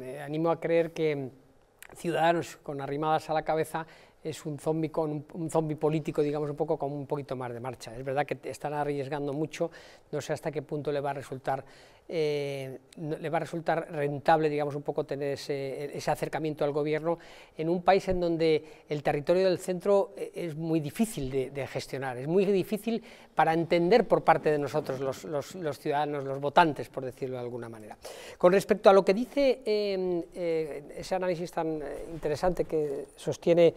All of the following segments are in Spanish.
Me animo a creer que ciudadanos con arrimadas a la cabeza es un zombi con un, político, digamos, un poco con un poquito más de marcha. Es verdad que están arriesgando mucho, no sé hasta qué punto le va a resultar, eh, le va a resultar rentable, digamos, un poco tener ese, acercamiento al gobierno en un país en donde el territorio del centro eh, es muy difícil de, gestionar, es muy difícil para entender por parte de nosotros los, ciudadanos, los votantes, por decirlo de alguna manera. Con respecto a lo que dice eh, ese análisis tan interesante que sostiene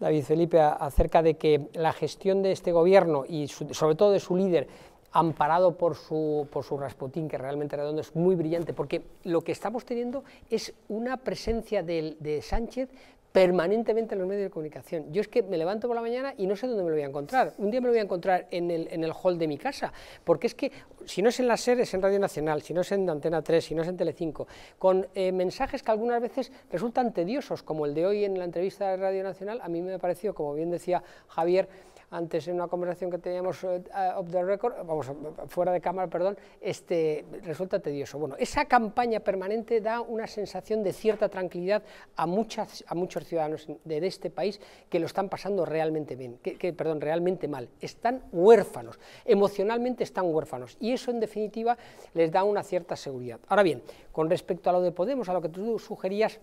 David Felipe acerca de que la gestión de este gobierno y sobre todo de su líder, amparado por su, por su Rasputín, que realmente redondo es muy brillante, porque lo que estamos teniendo es una presencia de Sánchez permanentemente en los medios de comunicación. Yo es que me levanto por la mañana y no sé dónde me lo voy a encontrar. Un día me lo voy a encontrar en el, en el hall de mi casa, porque es que si no es en la SER, es en Radio Nacional, si no es en Antena 3, si no es en Telecinco, con eh, mensajes que algunas veces resultan tediosos, como el de hoy en la entrevista de Radio Nacional, a mí me ha parecido, como bien decía Javier, antes en una conversación que teníamos eh, eh, vamos, fuera de cámara, perdón, este, resulta tedioso. Bueno, esa campaña permanente da una sensación de cierta tranquilidad a, muchas, a muchos ciudadanos de este país que lo están pasando realmente bien, que, perdón, realmente mal. Están huérfanos, emocionalmente están huérfanos y eso en definitiva les da una cierta seguridad. Ahora bien, con respecto a lo de Podemos, a lo que tú sugerías,